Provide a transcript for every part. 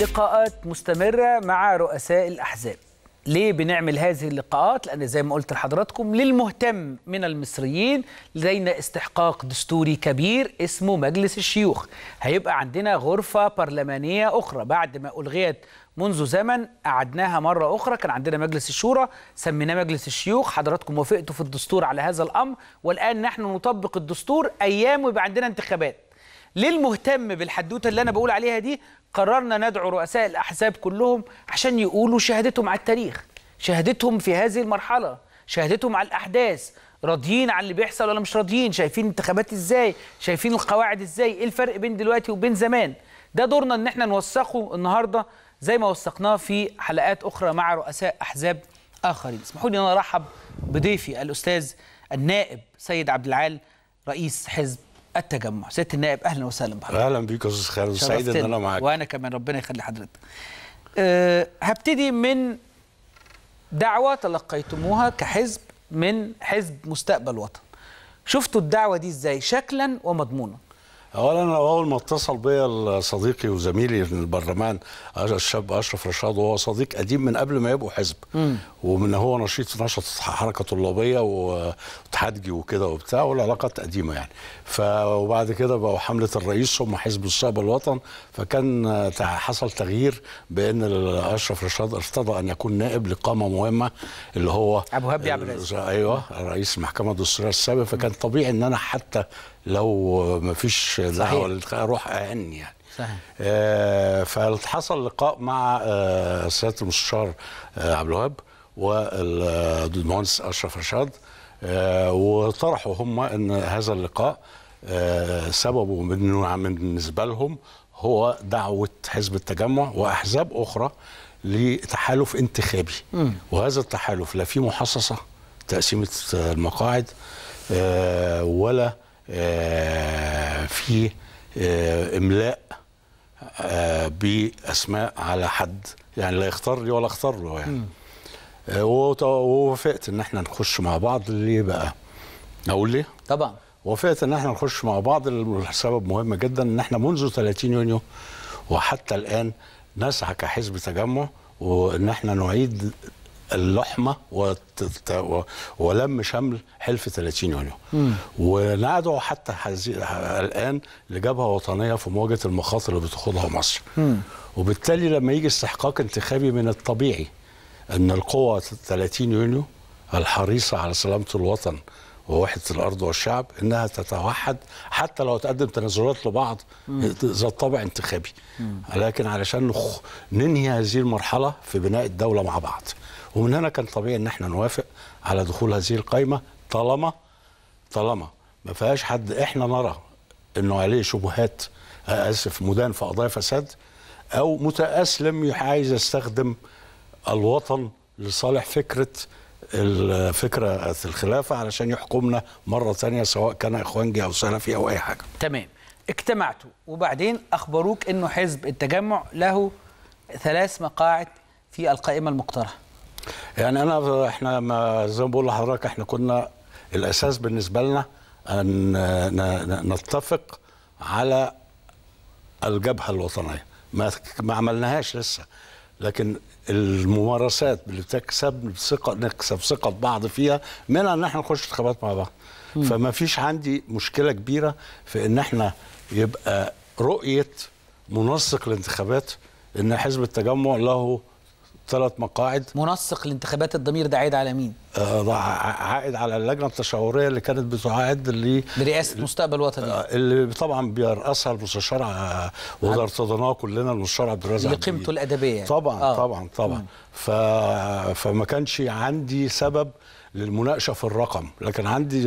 لقاءات مستمرة مع رؤساء الأحزاب ليه بنعمل هذه اللقاءات؟ لأن زي ما قلت لحضراتكم للمهتم من المصريين لدينا استحقاق دستوري كبير اسمه مجلس الشيوخ هيبقى عندنا غرفة برلمانية أخرى بعد ما ألغيت منذ زمن قعدناها مرة أخرى كان عندنا مجلس الشورى سميناه مجلس الشيوخ حضراتكم وافقتوا في الدستور على هذا الأمر والآن نحن نطبق الدستور أيام ويبقى عندنا انتخابات للمهتم بالحدوته اللي انا بقول عليها دي قررنا ندعو رؤساء الأحزاب كلهم عشان يقولوا شهادتهم على التاريخ شهادتهم في هذه المرحلة شهادتهم على الأحداث راضيين عن اللي بيحصل ولا مش راضيين شايفين انتخابات ازاي شايفين القواعد ازاي ايه الفرق بين دلوقتي وبين زمان ده دورنا ان احنا نوثقه النهارده زي ما وثقناه في حلقات اخرى مع رؤساء احزاب اخرين اسمحوا لي ان انا ارحب بضيفي الاستاذ النائب سيد عبد العال رئيس حزب التجمع سياده النائب اهلا وسهلا بحضرتك اهلا بيك يا استاذ خالد سعيد ان انا معاك وانا كمان ربنا يخلي حضرتك أه هبتدي من دعوه تلقيتموها كحزب من حزب مستقبل وطن شفتوا الدعوه دي ازاي شكلا ومضمونا اولا اول ما اتصل بيا صديقي وزميلي من البرلمان الشاب اشرف رشاد وهو صديق قديم من قبل ما يبقوا حزب ومن هو نشيط نشط حركه طلابيه وتحدجي وكده وبتاع والعلاقات قديمه يعني ف وبعد كده بقوا حمله الرئيس هم حزب الشعب الوطن فكان حصل تغيير بان اشرف رشاد ارتضى ان يكون نائب لقامه مهمه اللي هو ابو هبي عبد ايوه رئيس المحكمه الدستوريه السابق فكان طبيعي ان انا حتى لو ما فيش دعوه اروح أهني يعني صحيح آه فحصل لقاء مع آه سياده المستشار آه عبد الوهاب والمهندس اشرف رشاد آه وطرحوا هم ان هذا اللقاء آه سببه من بالنسبه لهم هو دعوه حزب التجمع واحزاب اخرى لتحالف انتخابي م. وهذا التحالف لا فيه محصصه تقسيمه المقاعد آه ولا آه، في آه، املاء آه، باسماء على حد يعني لا يختار لي ولا اختار له يعني ووافقت ان احنا نخش مع بعض ليه بقى؟ اقول ليه؟ طبعا وافقت ان احنا نخش مع بعض لسبب مهم جدا ان احنا منذ 30 يونيو وحتى الان نسعى كحزب تجمع وان احنا نعيد اللحمه وت... ولم شمل حلف 30 يونيو وندعو حتى حزي... الان لجبهه وطنيه في مواجهه المخاطر اللي بتخوضها مصر مم. وبالتالي لما يجي استحقاق انتخابي من الطبيعي ان القوى 30 يونيو الحريصه على سلامه الوطن ووحدة الأرض والشعب إنها تتوحد حتى لو تقدم تنازلات لبعض ذات طابع انتخابي لكن علشان ننهي هذه المرحلة في بناء الدولة مع بعض ومن هنا كان طبيعي إن احنا نوافق على دخول هذه القائمة طالما طالما ما فيهاش حد احنا نرى إنه عليه شبهات آسف مدان في قضايا فساد أو متأسلم عايز يستخدم الوطن لصالح فكره الفكرة الخلافة علشان يحكمنا مرة ثانية سواء كان إخوانجي أو سلفي أو أي حاجة تمام اجتمعتوا وبعدين أخبروك أنه حزب التجمع له ثلاث مقاعد في القائمة المقترحة يعني أنا إحنا ما زي ما بقول لحضرتك إحنا كنا الأساس بالنسبة لنا أن نتفق على الجبهة الوطنية ما ما عملناهاش لسه لكن الممارسات اللي بتكسب ثقه نكسب ثقه بعض فيها منها ان احنا نخش انتخابات مع بعض فما فيش عندي مشكله كبيره في ان احنا يبقى رؤيه منسق الانتخابات ان حزب التجمع له ثلاث مقاعد منسق الانتخابات الضمير ده عائد على مين؟ آه عائد على اللجنه التشاوريه اللي كانت بتعاد اللي لرئاسه مستقبل وطني آه اللي طبعا بيرأسها المستشار آه، وزاره الصدناء كلنا المستشار عبد الرازق لقيمته الادبيه يعني. طبعا آه. طبعا طبعا ف... فما كانش عندي سبب للمناقشه في الرقم لكن عندي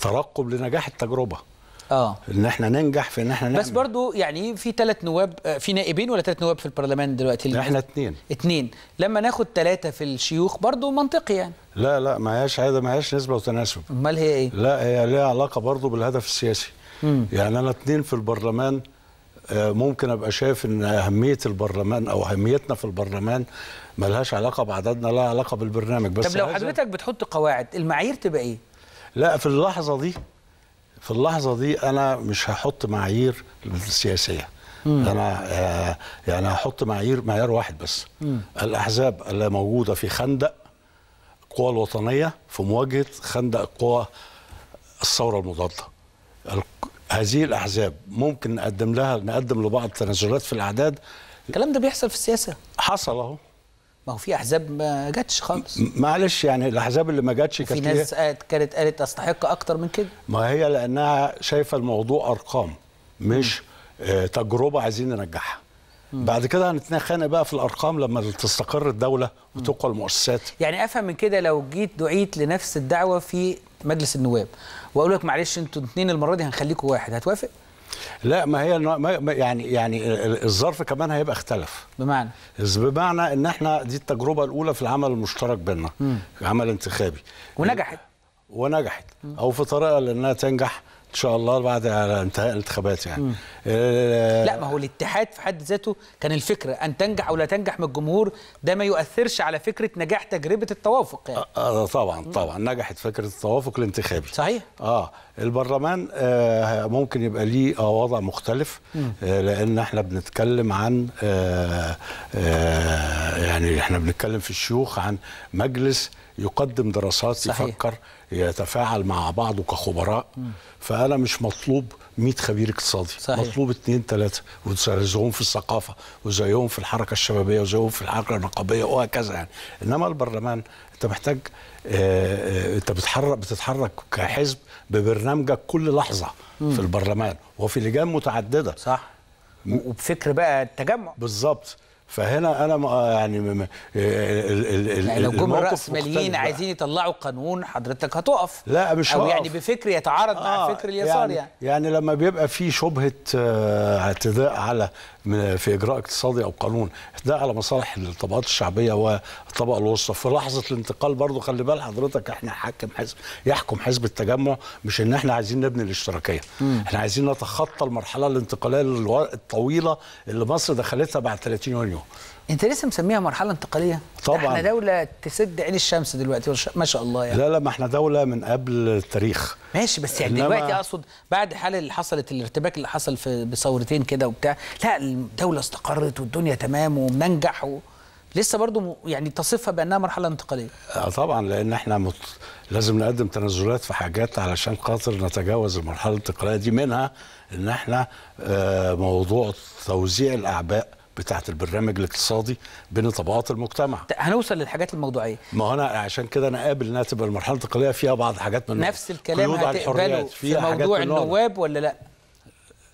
ترقب لنجاح التجربه اه ان احنا ننجح في ان احنا نعمل بس برضو يعني في ثلاث نواب آه، في نائبين ولا ثلاث نواب في البرلمان دلوقتي احنا اثنين اثنين لما ناخد ثلاثه في الشيوخ برضو منطقي يعني لا لا ما هياش هذا ما هياش نسبه وتناسب امال هي ايه لا هي ليها علاقه برضو بالهدف السياسي مم. يعني انا اثنين في البرلمان آه، ممكن ابقى شايف ان اهميه البرلمان او اهميتنا في البرلمان ملهاش علاقه بعددنا لها علاقه بالبرنامج بس طب لو حضرتك بتحط قواعد المعايير تبقى ايه؟ لا في اللحظه دي في اللحظه دي انا مش هحط معايير سياسيه مم. انا آه يعني هحط معايير معيار واحد بس مم. الاحزاب اللي موجوده في خندق القوى الوطنيه في مواجهه خندق القوى الثوره المضاده هذه الاحزاب ممكن نقدم لها نقدم لبعض تنازلات في الاعداد الكلام ده بيحصل في السياسه حصل اهو ما هو في احزاب ما جاتش خالص معلش يعني الاحزاب اللي ما جاتش كانت في ناس كانت قالت تستحق اكتر من كده ما هي لانها شايفه الموضوع ارقام مش آه، تجربه عايزين ننجحها بعد كده هنتخانق بقى في الارقام لما تستقر الدوله وتقوى المؤسسات يعني افهم من كده لو جيت دعيت لنفس الدعوه في مجلس النواب واقول لك معلش انتوا الاثنين المره دي هنخليكم واحد هتوافق لا ما هي ما يعني يعني الظرف كمان هيبقى اختلف بمعنى بمعنى ان احنا دي التجربه الاولى في العمل المشترك بيننا عمل انتخابي ونجحت ونجحت او في طريقه لانها تنجح ان شاء الله بعد انتهاء الانتخابات يعني آه، لا ما هو الاتحاد في حد ذاته كان الفكره ان تنجح او لا تنجح من الجمهور ده ما يؤثرش على فكره نجاح تجربه التوافق يعني آه, آه، طبعا طبعا نجحت فكره التوافق الانتخابي صحيح اه البرلمان آه ممكن يبقى ليه آه وضع مختلف آه لان احنا بنتكلم عن آه آه يعني احنا بنتكلم في الشيوخ عن مجلس يقدم دراسات صحيح. يفكر يتفاعل مع بعضه كخبراء م. فانا مش مطلوب 100 خبير اقتصادي صحيح. مطلوب اثنين ثلاثه وزيهم في الثقافه وزيهم في الحركه الشبابيه وزيهم في الحركه النقابيه وهكذا يعني انما البرلمان انت محتاج آه, آه، انت بتحرك بتتحرك كحزب ببرنامجك كل لحظه م. في البرلمان وفي لجان متعدده صح وبفكر بقى التجمع بالظبط فهنا انا يعني, يعني لو جم الراسماليين عايزين يطلعوا قانون حضرتك هتقف لا مش او يعني بفكر يتعارض آه مع فكر اليسار يعني, يعني يعني لما بيبقى في شبهه آه، اعتداء على في اجراء اقتصادي او قانون اعتداء على مصالح الطبقات الشعبيه والطبقه الوسطى في لحظه الانتقال برضو خلي بال حضرتك احنا حاكم حزب يحكم حزب التجمع مش ان احنا عايزين نبني الاشتراكيه احنا عايزين نتخطى المرحله الانتقاليه الطويله اللي مصر دخلتها بعد 30 يونيو مورينيو انت لسه مسميها مرحله انتقاليه طبعا احنا دوله تسد عين الشمس دلوقتي ما شاء الله يعني لا لا ما احنا دوله من قبل التاريخ ماشي بس يعني دلوقتي اقصد بعد حال اللي حصلت الارتباك اللي حصل في بثورتين كده وبتاع لا الدوله استقرت والدنيا تمام وبننجح و... لسه برضو يعني تصفها بانها مرحله انتقاليه آه طبعا لان احنا مت... لازم نقدم تنازلات في حاجات علشان خاطر نتجاوز المرحله الانتقاليه دي منها ان احنا آه، موضوع توزيع الاعباء بتاعه البرنامج الاقتصادي بين طبقات المجتمع هنوصل للحاجات الموضوعيه ما هو انا عشان كده انا قابل انها تبقى المرحله الانتقاليه فيها بعض حاجات من نفس الكلام هتقبله في موضوع النواب ولا لا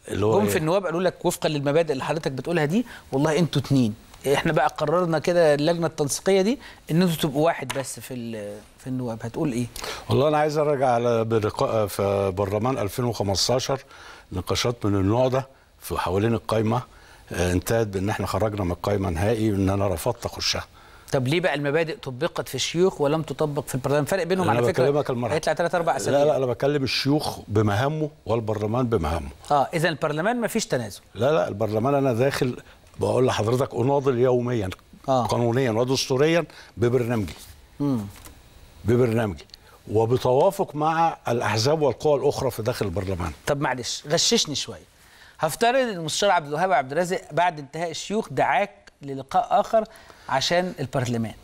اللي هو هم إيه؟ في النواب قالوا لك وفقا للمبادئ اللي حضرتك بتقولها دي والله انتوا اتنين احنا بقى قررنا كده اللجنه التنسيقيه دي ان انتوا تبقوا واحد بس في في النواب هتقول ايه والله انا عايز ارجع على بلقاء في برلمان 2015 نقاشات من النوع ده في حوالين القايمه انتهت بان احنا خرجنا من القائمه نهائي وان انا رفضت اخشها طب ليه بقى المبادئ طبقت في الشيوخ ولم تطبق في البرلمان فرق بينهم على فكره هيطلع ثلاث اربع اسابيع لا لا انا بكلم الشيوخ بمهامه والبرلمان بمهامه اه اذا البرلمان ما فيش تنازل لا لا البرلمان انا داخل بقول لحضرتك اناضل يوميا آه. قانونيا ودستوريا ببرنامجي مم. ببرنامجي وبتوافق مع الاحزاب والقوى الاخرى في داخل البرلمان طب معلش غششني شويه هفترض ان المستشار عبد الوهاب عبد الرازق بعد انتهاء الشيوخ دعاك للقاء اخر عشان البرلمان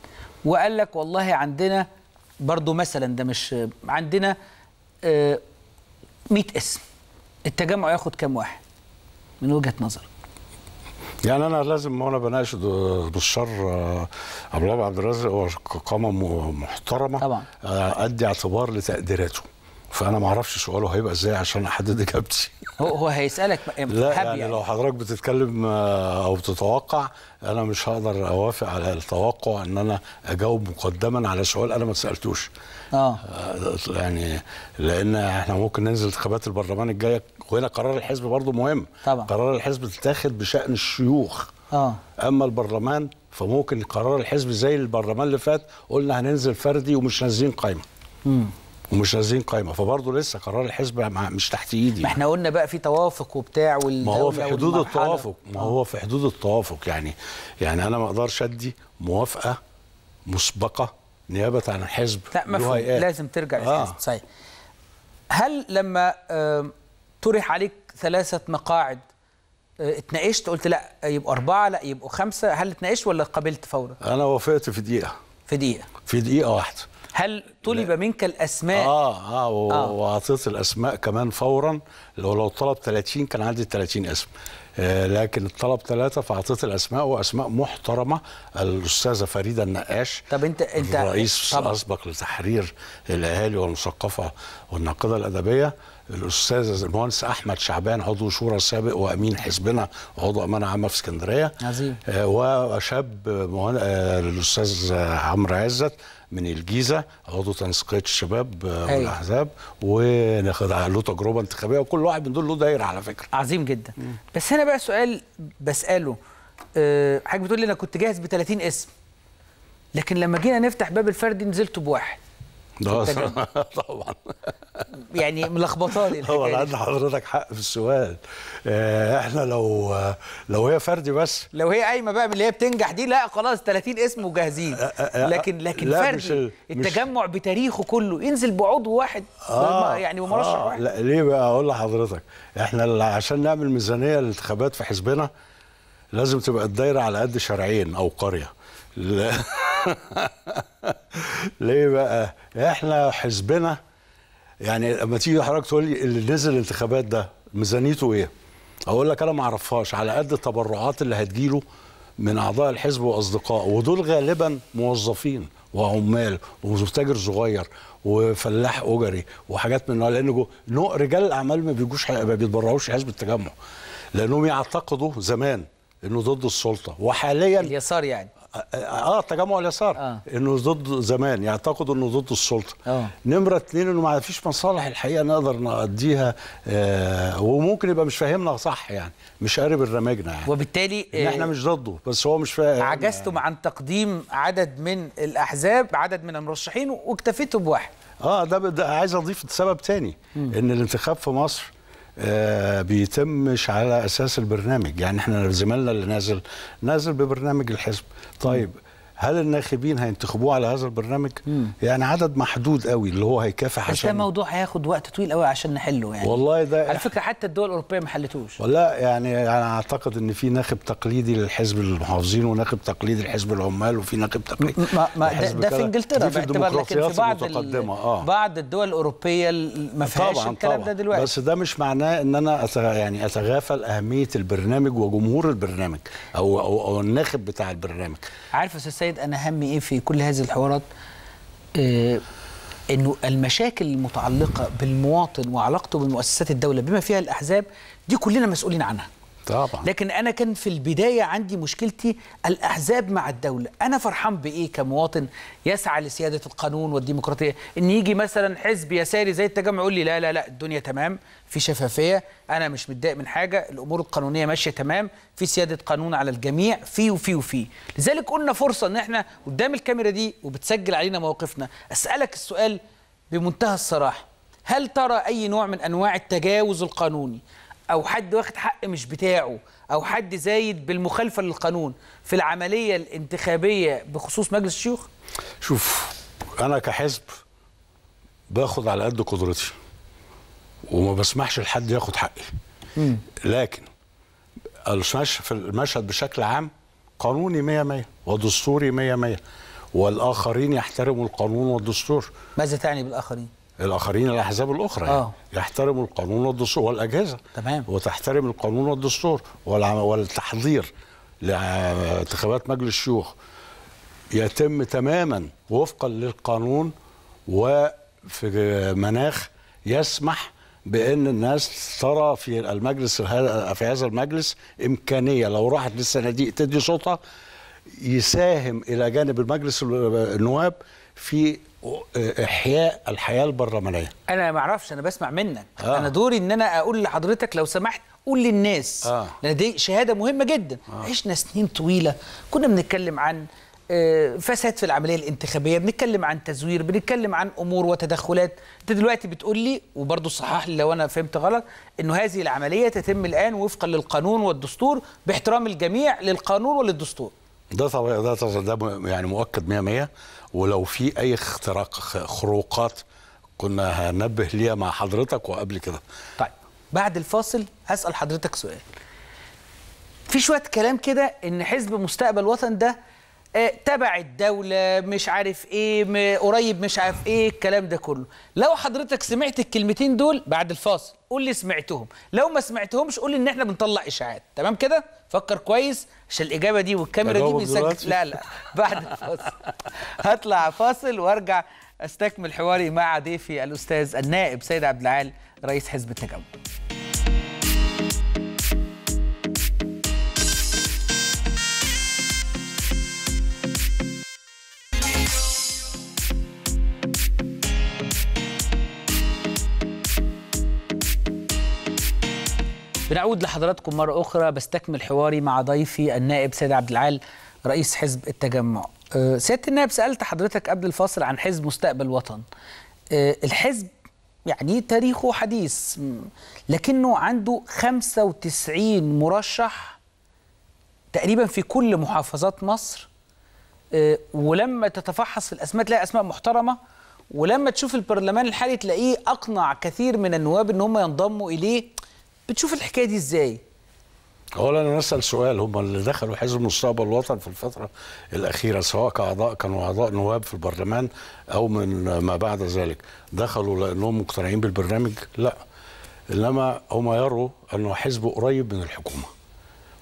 وقال لك والله عندنا برضو مثلا ده مش عندنا 100 آه، اسم التجمع ياخد كام واحد من وجهه نظرك يعني انا لازم وانا بناقش بالشر آه، عبد الله عبد الرازق هو قامه محترمه طبعا آه، ادي اعتبار لتقديراته فانا ما اعرفش سؤاله هيبقى ازاي عشان احدد اجابتي هو هو هيسالك لا يعني, يعني لو حضرتك بتتكلم آه، او بتتوقع انا مش هقدر اوافق على التوقع ان انا اجاوب مقدما على سؤال انا ما اتسالتوش آه. اه يعني لان احنا ممكن ننزل انتخابات البرلمان الجايه وهنا قرار الحزب برضه مهم طبعا قرار الحزب تتاخد بشان الشيوخ اه اما البرلمان فممكن قرار الحزب زي البرلمان اللي فات قلنا هننزل فردي ومش نازلين قايمه امم ومش نازلين قايمه فبرضه لسه قرار الحزب مش تحت ايدي ما احنا قلنا بقى في توافق وبتاع والدوله ما هو في حدود التوافق ما هو في حدود التوافق يعني يعني انا ما اقدرش ادي موافقه مسبقه نيابه عن الحزب لا مفهوم إيه. لازم ترجع آه. للحزب صحيح هل لما طرح عليك ثلاثه مقاعد آه، اتناقشت قلت لا يبقوا أربعة لا يبقوا خمسة هل اتناقشت ولا قبلت فورا؟ أنا وافقت في دقيقة في دقيقة في دقيقة واحدة هل طلب لا. منك الاسماء اه اه, آه. واعطيت الاسماء كمان فورا لو لو طلب 30 كان عندي 30 اسم آه لكن الطلب ثلاثة فأعطيت الأسماء وأسماء محترمة الأستاذة فريدة النقاش طب أنت أنت الرئيس الاسبق لتحرير الأهالي والمثقفة والناقدة الأدبية الاستاذ المهندس احمد شعبان عضو شورى سابق وامين حزبنا عضو امانه عامه في اسكندريه عظيم آه وشاب الاستاذ آه، عمرو عزت من الجيزه عضو تنسيقيه الشباب آه، أيوه. والاحزاب وناخد له تجربه انتخابيه وكل واحد من دول له دايره على فكره عظيم جدا م. بس هنا بقى سؤال بساله أه حضرتك بتقول لي انا كنت جاهز ب 30 اسم لكن لما جينا نفتح باب الفردي نزلت بواحد طبعا يعني ملخبطاني طبعا عند حضرتك حق في السؤال آه، احنا لو آه، لو هي فردي بس لو هي قايمه بقى من اللي هي بتنجح دي لا خلاص 30 اسم وجاهزين آه، لكن لكن فردي مش التجمع مش... بتاريخه كله ينزل بعضو واحد آه يعني ومرشح آه واحد لا ليه بقى اقول لحضرتك احنا عشان نعمل ميزانيه للانتخابات في حزبنا لازم تبقى الدايره على قد شارعين او قريه ليه بقى احنا حزبنا يعني لما تيجي حضرتك تقول لي اللي نزل الانتخابات ده ميزانيته ايه اقول لك انا ما اعرفهاش على قد التبرعات اللي هتجيله من اعضاء الحزب واصدقائه ودول غالبا موظفين وعمال وتاجر صغير وفلاح اجري وحاجات من لان نوع رجال الاعمال ما بيجوش ما بيتبرعوش حزب التجمع لانهم يعتقدوا زمان انه ضد السلطه وحاليا اليسار يعني اه, آه، تجمع اليسار آه. انه ضد زمان يعتقد يعني انه ضد السلطه آه. نمره اثنين انه ما فيش مصالح الحقيقه نقدر نقضيها آه وممكن يبقى مش فاهمنا صح يعني مش قارب الرماجنا يعني وبالتالي إن احنا آه، مش ضده بس هو مش فاهم يعني. عجزتم عن تقديم عدد من الاحزاب عدد من المرشحين واكتفيتوا بواحد اه ده, ده عايز اضيف سبب تاني ان الانتخاب في مصر آه، بيتمش على اساس البرنامج يعني احنا زميلنا اللي نازل نازل ببرنامج الحزب طيب م. هل الناخبين هينتخبوه على هذا البرنامج؟ مم. يعني عدد محدود قوي اللي هو هيكافح عشان ده موضوع هياخد وقت طويل قوي عشان نحله يعني والله ده على فكره حتى الدول الاوروبيه ما حلتوش ولا يعني انا اعتقد ان في ناخب تقليدي للحزب المحافظين وناخب تقليدي لحزب العمال وفي ناخب تقليدي ما, ما ده, ده في انجلترا في لكن في بعض آه. بعض الدول الاوروبيه ما فيهاش الكلام ده دلوقتي بس ده مش معناه ان انا أتغ... يعني اتغافل اهميه البرنامج وجمهور البرنامج او او, أو الناخب بتاع البرنامج عارف يا سيد انا همي ايه في كل هذه الحوارات آه انه المشاكل المتعلقه بالمواطن وعلاقته بمؤسسات الدوله بما فيها الاحزاب دي كلنا مسؤولين عنها طبعا لكن انا كان في البدايه عندي مشكلتي الاحزاب مع الدوله انا فرحان بايه كمواطن يسعى لسياده القانون والديمقراطيه ان يجي مثلا حزب يساري زي التجمع يقول لي لا لا لا الدنيا تمام في شفافيه انا مش متضايق من حاجه الامور القانونيه ماشيه تمام في سياده قانون على الجميع في وفي وفي لذلك قلنا فرصه ان احنا قدام الكاميرا دي وبتسجل علينا مواقفنا اسالك السؤال بمنتهى الصراحه هل ترى أي نوع من أنواع التجاوز القانوني او حد واخد حق مش بتاعه او حد زايد بالمخالفه للقانون في العمليه الانتخابيه بخصوص مجلس الشيوخ شوف انا كحزب باخد على قد قدرتي وما بسمحش لحد ياخد حقي مم. لكن المشهد بشكل عام قانوني 100 100 ودستوري 100 100 والاخرين يحترموا القانون والدستور ماذا تعني بالاخرين الاخرين الاحزاب الاخرى يعني. آه. يعني يحترموا القانون والدستور والاجهزه تمام وتحترم القانون والدستور والتحضير لانتخابات مجلس الشيوخ يتم تماما وفقا للقانون وفي مناخ يسمح بان الناس ترى في المجلس في هذا المجلس امكانيه لو راحت للصناديق تدي صوتها يساهم الى جانب المجلس النواب في آه، احياء الحياه البرلمانيه انا ما اعرفش انا بسمع منك آه. انا دوري ان انا اقول لحضرتك لو سمحت قول للناس آه. لان دي شهاده مهمه جدا آه. عشنا سنين طويله كنا بنتكلم عن آه، فساد في العمليه الانتخابيه بنتكلم عن تزوير بنتكلم عن امور وتدخلات انت دلوقتي بتقول لي وبرضه صحح لي لو انا فهمت غلط انه هذه العمليه تتم الان وفقا للقانون والدستور باحترام الجميع للقانون وللدستور ده طبعا ده, ده يعني مؤكد 100 100 ولو في اي اختراق خروقات كنا هنبه ليها مع حضرتك وقبل كده طيب بعد الفاصل هسال حضرتك سؤال في شويه كلام كده ان حزب مستقبل وطن ده آه، تبع الدولة مش عارف ايه قريب مش عارف ايه الكلام ده كله لو حضرتك سمعت الكلمتين دول بعد الفاصل قول لي سمعتهم لو ما سمعتهمش قول لي ان احنا بنطلع اشاعات تمام كده فكر كويس عشان الاجابه دي والكاميرا دي بيسجل لا لا بعد الفاصل هطلع فاصل وارجع استكمل حواري مع ضيفي الاستاذ النائب سيد عبد العال رئيس حزب التجمع بنعود لحضراتكم مرة أخرى بستكمل حواري مع ضيفي النائب سيد عبد العال رئيس حزب التجمع أه، سيادة النائب سألت حضرتك قبل الفاصل عن حزب مستقبل وطن أه، الحزب يعني تاريخه حديث لكنه عنده 95 مرشح تقريبا في كل محافظات مصر أه، ولما تتفحص في الأسماء تلاقي أسماء محترمة ولما تشوف البرلمان الحالي تلاقيه أقنع كثير من النواب أن هم ينضموا إليه بتشوف الحكايه دي ازاي؟ اولا انا اسال سؤال هم اللي دخلوا حزب مستقبل الوطن في الفتره الاخيره سواء كاعضاء كانوا اعضاء نواب في البرلمان او من ما بعد ذلك دخلوا لانهم مقتنعين بالبرنامج لا انما هم يروا انه حزب قريب من الحكومه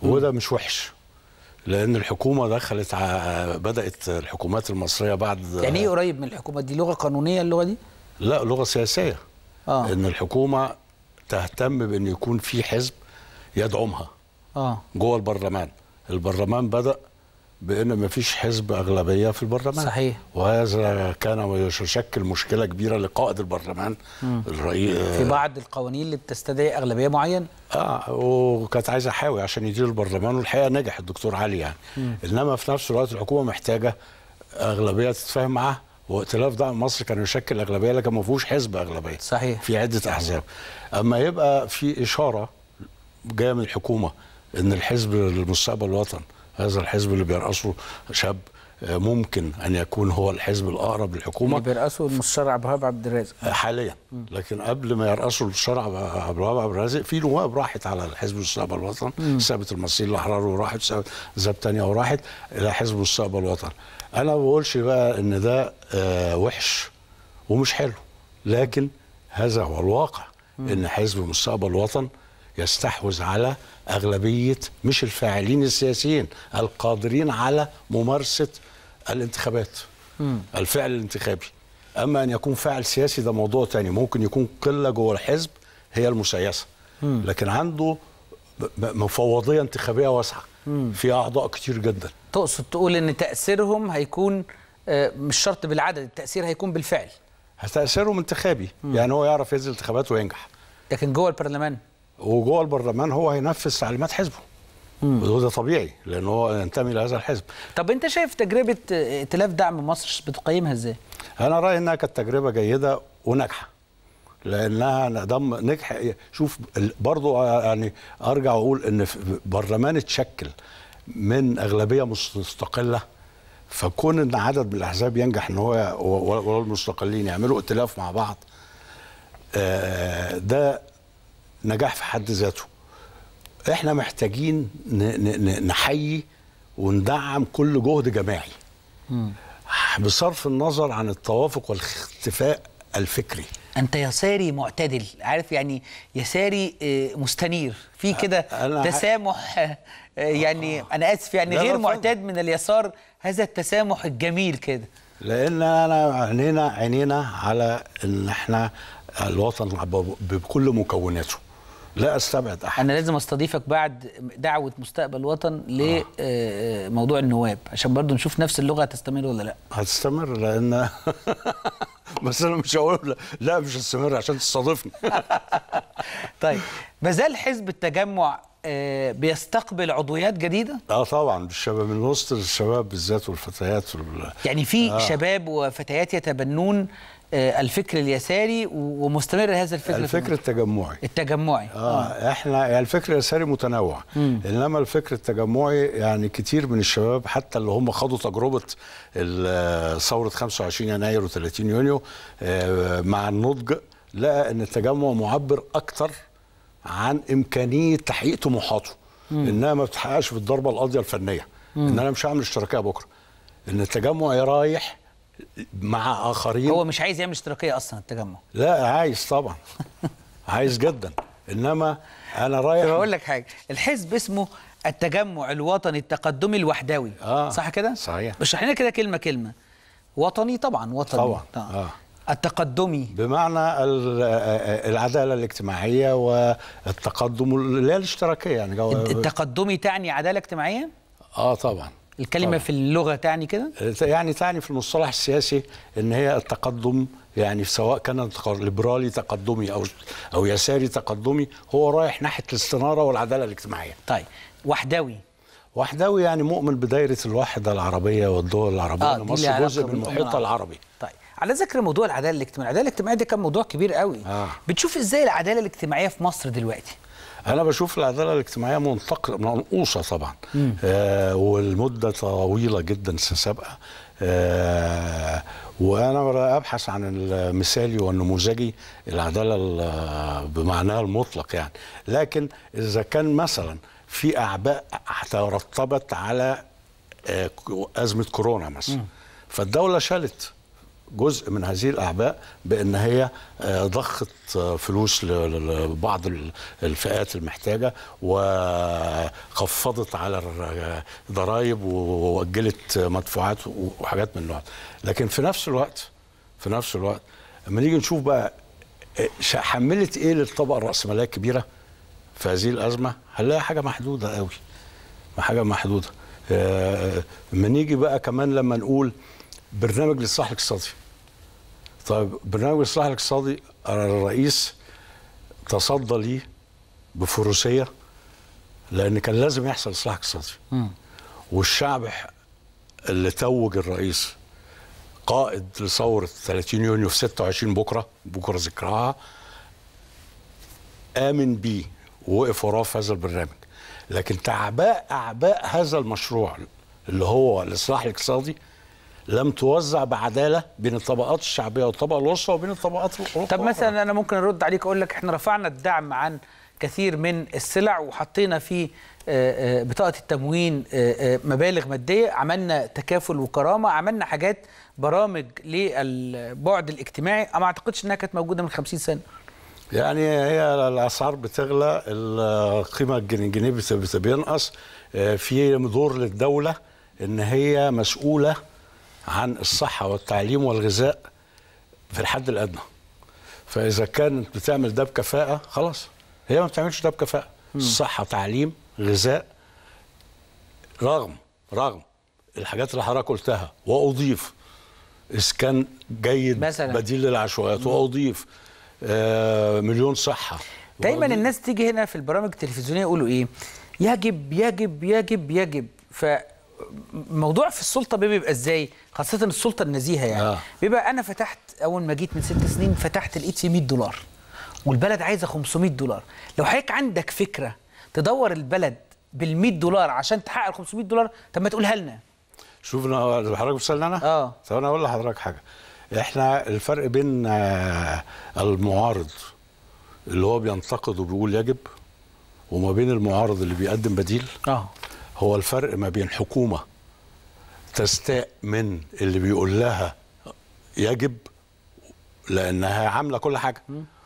وده مش وحش لان الحكومه دخلت بدات الحكومات المصريه بعد يعني ايه قريب من الحكومه دي لغه قانونيه اللغه دي لا لغه سياسيه آه. ان الحكومه تهتم بأن يكون في حزب يدعمها آه. جوه البرلمان البرلمان بدأ بأن ما فيش حزب أغلبية في البرلمان صحيح وهذا كان يشكل مشكلة كبيرة لقائد البرلمان الرئيس في بعض القوانين اللي بتستدعي أغلبية معينة اه وكانت عايزة حاوي عشان يدير البرلمان والحقيقة نجح الدكتور علي يعني مم. إنما في نفس الوقت الحكومة محتاجة أغلبية تتفاهم معاها وائتلاف دعم مصر كان يشكل اغلبيه لكن ما فيهوش حزب اغلبيه صحيح في عده احزاب اما يبقى في اشاره جايه من الحكومه ان الحزب المستقبل الوطن هذا الحزب اللي بيرأسه شاب ممكن ان يكون هو الحزب الاقرب للحكومه اللي بيرأسه المستشار عبد الوهاب عبد الرازق حاليا لكن قبل ما يرأسه المستشار عبد الوهاب عبد الرازق في نواب راحت على الحزب المستقبل الوطن ثابت المصريين الاحرار وراحت ثابت ثانيه وراحت الى حزب المستقبل الوطن انا ما بقولش بقى ان ده آه، وحش ومش حلو لكن هذا هو الواقع ان حزب مستقبل الوطن يستحوذ على اغلبيه مش الفاعلين السياسيين القادرين على ممارسه الانتخابات الفعل الانتخابي اما ان يكون فاعل سياسي ده موضوع تاني ممكن يكون قله جوه الحزب هي المسيسه لكن عنده مفوضيه انتخابيه واسعه فيها اعضاء كتير جدا تقصد تقول ان تاثيرهم هيكون آه، مش شرط بالعدد التاثير هيكون بالفعل تاثيرهم انتخابي مم. يعني هو يعرف ينزل انتخابات وينجح لكن جوه البرلمان وجوه البرلمان هو هينفذ تعليمات حزبه وده طبيعي لان هو ينتمي لهذا الحزب طب انت شايف تجربه آه، ائتلاف دعم مصر بتقيمها ازاي انا رايي انها كانت تجربه جيده وناجحه لانها دم نجح شوف برضو آه، يعني ارجع واقول ان برلمان اتشكل من اغلبيه مستقله فكون ان عدد من الاحزاب ينجح ان هو والمستقلين يعملوا ائتلاف مع بعض آه، ده نجاح في حد ذاته احنا محتاجين نحيي وندعم كل جهد جماعي بصرف النظر عن التوافق والاختفاء الفكري انت يساري معتدل عارف يعني يساري آه، مستنير في كده تسامح آه، يعني آه. انا اسف يعني غير معتاد من اليسار هذا التسامح الجميل كده لان انا عينينا عينينا على ان احنا الوطن بكل مكوناته لا استبعد احد انا لازم استضيفك بعد دعوه مستقبل وطن لموضوع آه. آه، النواب عشان برضو نشوف نفس اللغه هتستمر ولا لا هتستمر لان بس انا مش هقول لا مش هستمر عشان تستضيفني طيب ما زال حزب التجمع آه، بيستقبل عضويات جديده؟ اه طبعا الشباب من وسط الشباب بالذات والفتيات وال... يعني في آه. شباب وفتيات يتبنون آه، الفكر اليساري ومستمر هذا الفكر الفكر التجمعي التجمعي آه،, آه, احنا يعني الفكر اليساري متنوع مم. انما الفكر التجمعي يعني كتير من الشباب حتى اللي هم خدوا تجربه ثوره 25 يناير و30 يونيو مع النضج لقى ان التجمع معبر اكتر عن امكانيه تحقيق طموحاته انها ما بتحققش بالضربه القاضيه الفنيه مم. ان انا مش هعمل اشتراكيه بكره ان التجمع رايح مع اخرين هو مش عايز يعمل اشتراكيه اصلا التجمع لا عايز طبعا عايز جدا انما انا رايح طب اقول لك حاجه الحزب اسمه التجمع الوطني التقدمي الوحدوي آه صح كده صحيح اشرح لنا كده كلمه كلمه وطني طبعا وطني طبعا, طبعا. آه. آه. التقدمي بمعنى العداله الاجتماعيه والتقدم لا الاشتراكيه يعني جو... التقدمي تعني عداله اجتماعيه اه طبعا الكلمه طبعا. في اللغه تعني كده يعني تعني في المصطلح السياسي ان هي التقدم يعني سواء كان ليبرالي تقدمي او او يساري تقدمي هو رايح ناحيه الاستناره والعداله الاجتماعيه طيب وحدوي وحدوي يعني مؤمن بدايره الوحده العربيه والدول العربيه آه مصر جزء من المحيط العربي طيب على ذكر موضوع العداله الاجتماعيه العداله الاجتماعيه ده كان موضوع كبير قوي آه. بتشوف ازاي العداله الاجتماعيه في مصر دلوقتي انا بشوف العداله الاجتماعيه منتقل منقوصه طبعا آه والمده طويله جدا سابقه آه وانا ابحث عن المثالي والنموذجي العداله بمعناها المطلق يعني لكن اذا كان مثلا في اعباء ترتبت على آه، ازمه كورونا مثلا فالدوله شالت جزء من هذه الاعباء بان هي آه، ضخت آه، فلوس لبعض الفئات المحتاجه وخفضت على الضرائب آه، واجلت مدفوعات وحاجات من النوع لكن في نفس الوقت في نفس الوقت لما نيجي نشوف بقى حملت ايه للطبقه الراسماليه الكبيره في هذه الازمه هنلاقي حاجه محدوده قوي حاجه محدوده لما نيجي بقى كمان لما نقول برنامج للصحه الاقتصادي طيب برنامج الإصلاح الاقتصادي الرئيس تصدى ليه بفروسية لأن كان لازم يحصل إصلاح اقتصادي والشعب اللي توج الرئيس قائد لثورة 30 يونيو في 26 بكرة بكرة ذكرها آمن بيه ووقف وراه في هذا البرنامج لكن تعباء أعباء هذا المشروع اللي هو الإصلاح الاقتصادي لم توزع بعداله بين الطبقات الشعبيه والطبقه الوسطى وبين الطبقات الاخرى طب مثلا انا ممكن ارد عليك اقول لك احنا رفعنا الدعم عن كثير من السلع وحطينا في آه، آه، بطاقه التموين آه، مبالغ ماديه عملنا تكافل وكرامه عملنا حاجات برامج للبعد الاجتماعي ما اعتقدش انها كانت موجوده من 50 سنه يعني هي الاسعار بتغلى القيمه الجنيه بينقص في دور للدوله ان هي مسؤوله عن الصحه والتعليم والغذاء في الحد الادنى فاذا كانت بتعمل ده بكفاءه خلاص هي ما بتعملش ده بكفاءه صحه تعليم غذاء رغم رغم الحاجات اللي حضرتك قلتها واضيف اسكان جيد مثلا بديل للعشوائيات واضيف آه مليون صحه دايما الناس تيجي هنا في البرامج التلفزيونيه يقولوا ايه يجب يجب يجب يجب ف موضوع في السلطه بيبقى ازاي خاصه السلطه النزيهه يعني آه. بيبقى انا فتحت اول ما جيت من ست سنين فتحت لقيت فيه 100 دولار والبلد عايزه 500 دولار لو حضرتك عندك فكره تدور البلد بال100 دولار عشان تحقق 500 دولار طب ما تقولها لنا شوف انا حضرتك بتسالني انا اه طب انا اقول لحضرتك حاجه احنا الفرق بين آه، المعارض اللي هو بينتقد وبيقول يجب وما بين المعارض اللي بيقدم بديل اه هو الفرق ما بين حكومه تستاء من اللي بيقول لها يجب لانها عامله كل حاجه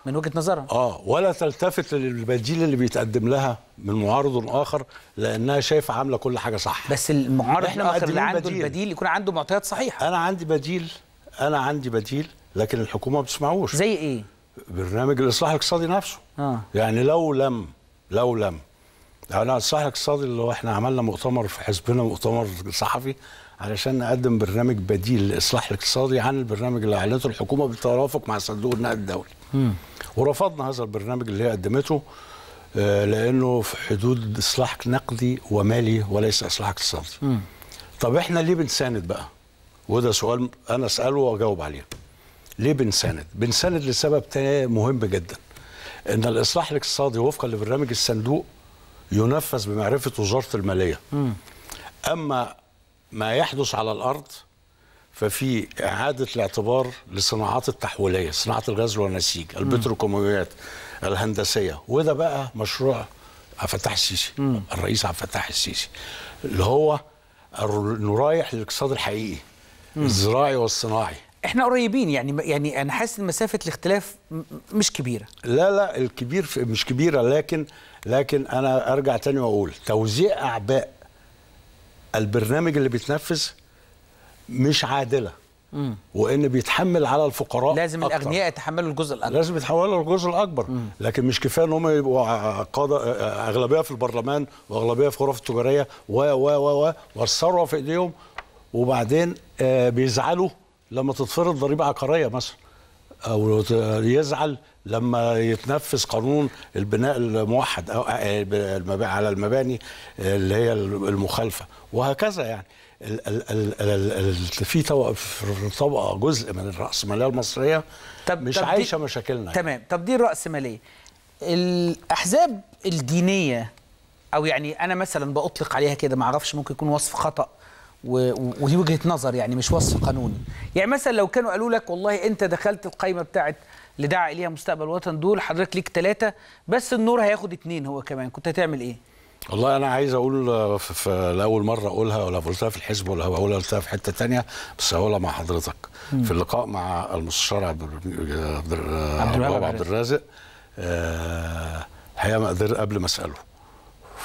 من وجهه نظرها اه ولا تلتفت للبديل اللي بيتقدم لها من معارض اخر لانها شايفه عامله كل حاجه صح بس المعارض احنا الاخر اللي عنده بديل. البديل يكون عنده معطيات صحيحه انا عندي بديل انا عندي بديل لكن الحكومه ما بتسمعوش زي ايه برنامج الاصلاح الاقتصادي نفسه آه. يعني لو لم لو لم انا الصحفي الاقتصادي اللي هو احنا عملنا مؤتمر في حزبنا مؤتمر صحفي علشان نقدم برنامج بديل للاصلاح الاقتصادي عن البرنامج اللي اعلنته الحكومه بالترافق مع صندوق النقد الدولي. ورفضنا هذا البرنامج اللي هي قدمته آه، لانه في حدود اصلاح نقدي ومالي وليس اصلاح اقتصادي. طب احنا ليه بنساند بقى؟ وده سؤال انا اساله واجاوب عليه. ليه بنساند؟ بنساند لسبب تاني مهم جدا ان الاصلاح الاقتصادي وفقا لبرنامج الصندوق ينفذ بمعرفه وزاره الماليه اما ما يحدث على الارض ففي اعاده الاعتبار لصناعات التحويليه صناعه الغاز والنسيج البتروكيماويات الهندسيه وده بقى مشروع عبد الفتاح السيسي الرئيس عبد الفتاح السيسي اللي هو انه رايح للاقتصاد الحقيقي الزراعي والصناعي احنا قريبين يعني يعني انا حاسس ان مسافه الاختلاف مش كبيره لا لا الكبير مش كبيره لكن لكن انا ارجع تاني واقول توزيع اعباء البرنامج اللي بيتنفذ مش عادله مم. وان بيتحمل على الفقراء لازم أكتر. الاغنياء يتحملوا الجزء الاكبر لازم يتحملوا الجزء الاكبر مم. لكن مش كفايه ان هم يبقوا قاده آه، آه، اغلبيه في البرلمان واغلبيه في غرف التجاريه و و و و والثروه في ايديهم وبعدين آه، بيزعلوا لما تتفرض ضريبه عقاريه مثلا او يزعل لما يتنفذ قانون البناء الموحد او على المباني اللي هي المخالفه وهكذا يعني في طبقه جزء من الراسماليه المصريه طب مش طب عايشه مشاكلنا يعني. تمام طب دي الراسماليه الاحزاب الدينيه او يعني انا مثلا باطلق عليها كده ما اعرفش ممكن يكون وصف خطا ودي وجهه نظر يعني مش وصف قانوني يعني مثلا لو كانوا قالوا لك والله انت دخلت القائمه بتاعه اللي دعا اليها مستقبل الوطن دول حضرتك ليك ثلاثه بس النور هياخد اثنين هو كمان كنت هتعمل ايه والله انا عايز اقول في لاول مره اقولها ولا قلتها في الحزب ولا هقولها قلتها في حته تانية بس هقولها مع حضرتك مم. في اللقاء مع المستشار عبد عبد, عبد, عبد الرازق الحقيقه آه... قبل ما اساله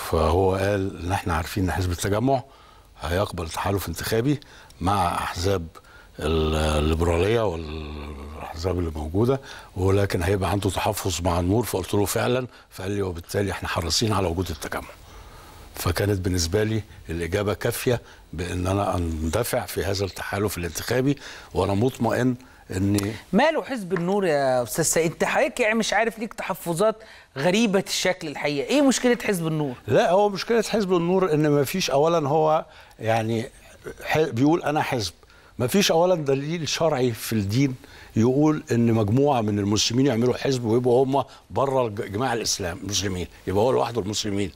فهو قال ان احنا عارفين ان حزب التجمع هيقبل تحالف انتخابي مع احزاب الليبراليه والاحزاب اللي موجوده ولكن هيبقى عنده تحفظ مع النور فقلت له فعلا فقال لي وبالتالي احنا حريصين على وجود التجمع فكانت بالنسبه لي الاجابه كافيه بان انا اندفع في هذا التحالف الانتخابي وانا مطمئن ان ماله حزب النور يا استاذ سيد انت حضرتك يعني مش عارف ليك تحفظات غريبه الشكل الحقيقه ايه مشكله حزب النور لا هو مشكله حزب النور ان ما فيش اولا هو يعني بيقول انا حزب ما فيش اولا دليل شرعي في الدين يقول ان مجموعه من المسلمين يعملوا حزب ويبقوا هم بره جماعه الاسلام المسلمين يبقى هو لوحده المسلمين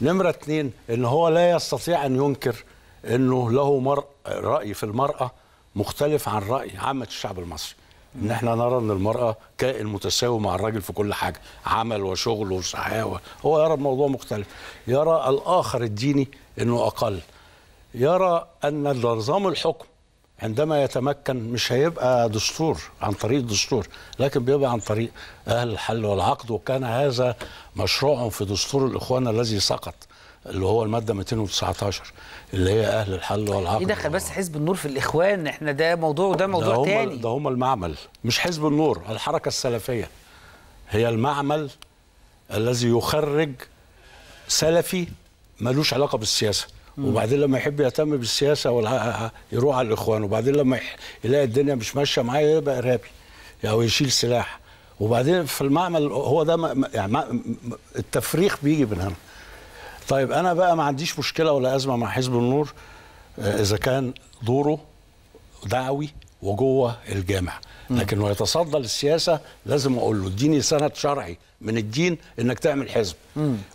نمره اثنين ان هو لا يستطيع ان ينكر انه له مر... راي في المراه مختلف عن راي عامه الشعب المصري ان احنا نرى ان المراه كائن متساوي مع الراجل في كل حاجه عمل وشغل وصحاوه هو يرى الموضوع مختلف يرى الاخر الديني انه اقل يرى أن نظام الحكم عندما يتمكن مش هيبقى دستور عن طريق دستور لكن بيبقى عن طريق أهل الحل والعقد وكان هذا مشروع في دستور الإخوان الذي سقط اللي هو الماده 219 اللي هي اهل الحل والعقد يدخل إيه بس حزب النور في الاخوان احنا ده موضوع وده موضوع ده هم تاني ده هم المعمل مش حزب النور الحركه السلفيه هي المعمل الذي يخرج سلفي ملوش علاقه بالسياسه وبعدين لما يحب يهتم بالسياسه يروح على الاخوان وبعدين لما يلاقي الدنيا مش ماشيه معايا يبقى ارهابي او يشيل سلاح وبعدين في المعمل هو ده يعني التفريخ بيجي من هنا طيب انا بقى ما عنديش مشكله ولا ازمه مع حزب النور آه، اذا كان دوره دعوي وجوه الجامع لكنه يتصدى للسياسه لازم اقول له اديني سند شرعي من الدين انك تعمل حزب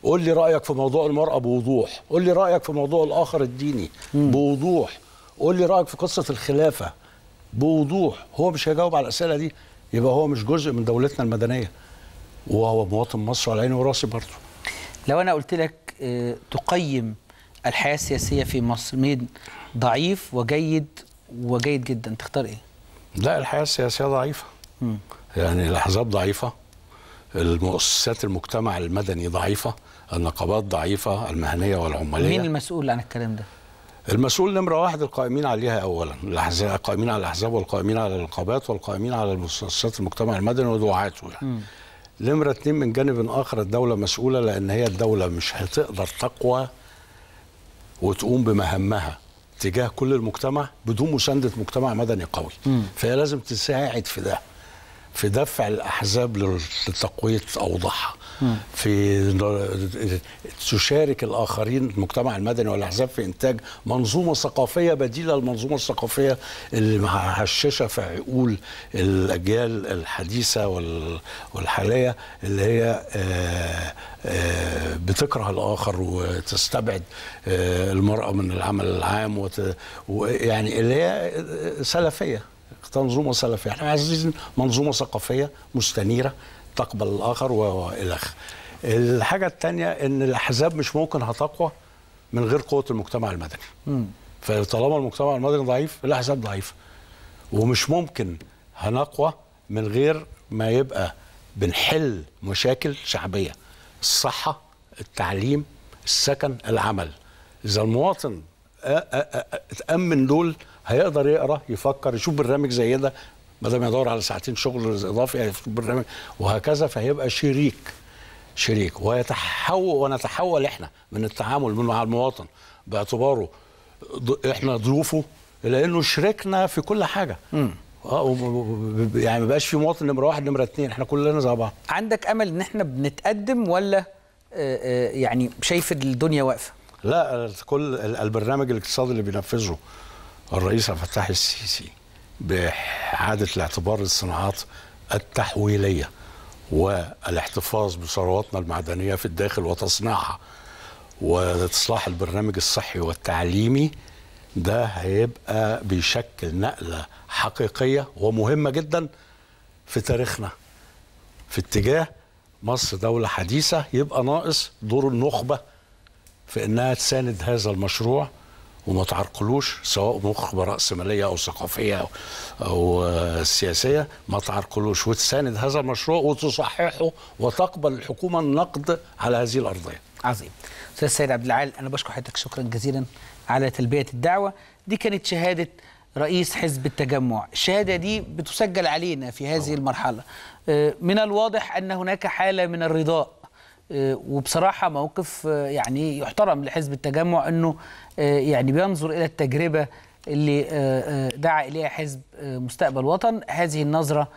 قول لي رايك في موضوع المراه بوضوح قول لي رايك في موضوع الاخر الديني مم. بوضوح قول لي رايك في قصه الخلافه بوضوح هو مش هيجاوب على الاسئله دي يبقى هو مش جزء من دولتنا المدنيه وهو مواطن مصر على عيني وراسي برضه لو انا قلت لك آه، تقيم الحياه السياسيه في مصر من ضعيف وجيد وجيد جدا تختار ايه لا الحياه السياسيه ضعيفه م. يعني الاحزاب ضعيفه المؤسسات المجتمع المدني ضعيفه النقابات ضعيفه المهنيه والعماليه مين المسؤول عن الكلام ده المسؤول نمره واحد القائمين عليها اولا الاحزاب القائمين على الاحزاب والقائمين على النقابات والقائمين على مؤسسات المجتمع المدني ودعاته يعني نمره اثنين من جانب اخر الدوله مسؤوله لان هي الدوله مش هتقدر تقوى وتقوم بمهمها تجاه كل المجتمع بدون مسانده مجتمع مدني قوي فهي لازم تساعد في ده في دفع الاحزاب لتقويه اوضاعها في تشارك الاخرين المجتمع المدني والاحزاب في انتاج منظومه ثقافيه بديله للمنظومه الثقافيه اللي هششه في عقول الاجيال الحديثه والحاليه اللي هي آه، آه، بتكره الاخر وتستبعد آه، المراه من العمل العام ويعني اللي هي سلفيه كتنظومه سلفيه احنا عايزين منظومه ثقافيه مستنيره تقبل الاخر والى اخره الحاجه الثانيه ان الاحزاب مش ممكن هتقوى من غير قوه المجتمع المدني فطالما المجتمع المدني ضعيف الاحزاب ضعيفه ومش ممكن هنقوى من غير ما يبقى بنحل مشاكل شعبيه الصحه التعليم السكن العمل اذا المواطن تأمن دول هيقدر يقرا يفكر يشوف برنامج زي ده بدل ما يدور على ساعتين شغل اضافي يشوف يعني برنامج وهكذا فهيبقى شريك شريك ويتحول ونتحول احنا من التعامل مع المواطن باعتباره احنا ضيوفه الى انه شريكنا في كل حاجه م. اه يعني ما بقاش في مواطن نمره واحد نمره اثنين احنا كلنا زي بعض عندك امل ان احنا بنتقدم ولا آه، آه، يعني شايف الدنيا واقفه لا كل البرنامج الاقتصادي اللي بينفذه الرئيس عبد الفتاح السيسي بإعادة الاعتبار للصناعات التحويلية والاحتفاظ بثرواتنا المعدنية في الداخل وتصنيعها وإصلاح البرنامج الصحي والتعليمي ده هيبقى بيشكل نقلة حقيقية ومهمة جدا في تاريخنا في اتجاه مصر دولة حديثة يبقى ناقص دور النخبة في انها تساند هذا المشروع وما تعرقلوش سواء براس ماليه أو ثقافية أو سياسية ما تعرقلوش وتساند هذا المشروع وتصححه وتقبل الحكومة النقد على هذه الأرضية عظيم أستاذ سيد عبد العال أنا بشكر حضرتك شكرا جزيلا على تلبية الدعوة دي كانت شهادة رئيس حزب التجمع الشهادة دي بتسجل علينا في هذه المرحلة آه، من الواضح أن هناك حالة من الرضاء آه، وبصراحه موقف آه، يعني يحترم لحزب التجمع انه آه، يعني بينظر الى التجربه اللي دعا اليها حزب مستقبل وطن هذه النظره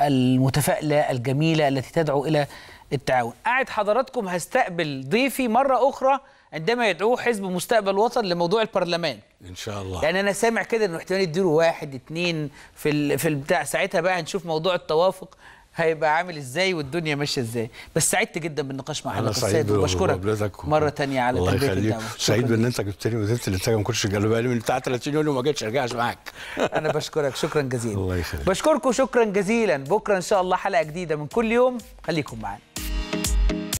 المتفائله الجميله التي تدعو الى التعاون. قاعد حضراتكم هستقبل ضيفي مره اخرى عندما يدعوه حزب مستقبل وطن لموضوع البرلمان. ان شاء الله. يعني انا سامع كده انه احتمال يديله واحد اتنين في في البتاع ساعتها بقى هنشوف موضوع التوافق هيبقى عامل ازاي والدنيا ماشيه ازاي بس سعدت جدا بالنقاش مع حضرتك السيد وبشكرك مره ثانيه على الله يخليك سعيد بان انت جبت لي وزيره الانتاج ما كنتش قال لي من بتاع 30 يوم وما جيتش ارجعش معاك انا بشكرك شكرا جزيلا الله يخليك بشكركم شكرا جزيلا بكره ان شاء الله حلقه جديده من كل يوم خليكم معانا